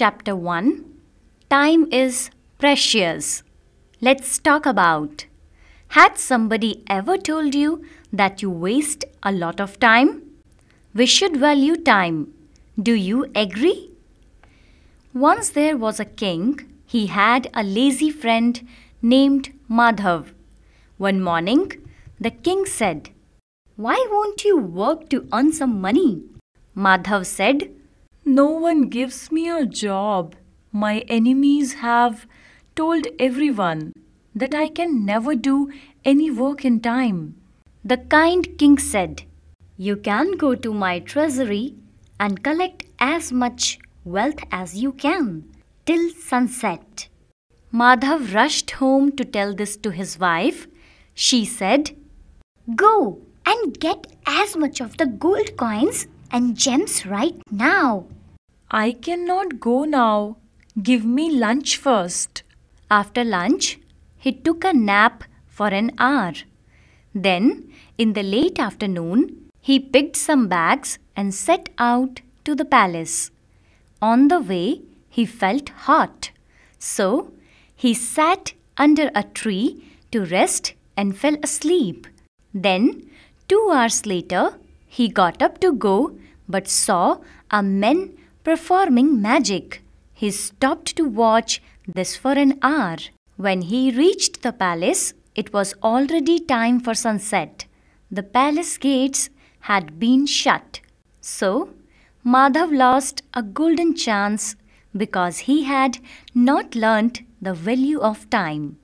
Chapter 1 Time is Precious. Let's talk about Had somebody ever told you that you waste a lot of time? We should value time. Do you agree? Once there was a king, he had a lazy friend named Madhav. One morning, the king said, Why won't you work to earn some money? Madhav said, no one gives me a job. My enemies have told everyone that I can never do any work in time. The kind king said, You can go to my treasury and collect as much wealth as you can till sunset. Madhav rushed home to tell this to his wife. She said, Go and get as much of the gold coins and gems right now. I cannot go now. Give me lunch first. After lunch, he took a nap for an hour. Then, in the late afternoon, he picked some bags and set out to the palace. On the way, he felt hot. So, he sat under a tree to rest and fell asleep. Then, two hours later, he got up to go but saw a man performing magic. He stopped to watch this for an hour. When he reached the palace, it was already time for sunset. The palace gates had been shut. So, Madhav lost a golden chance because he had not learnt the value of time.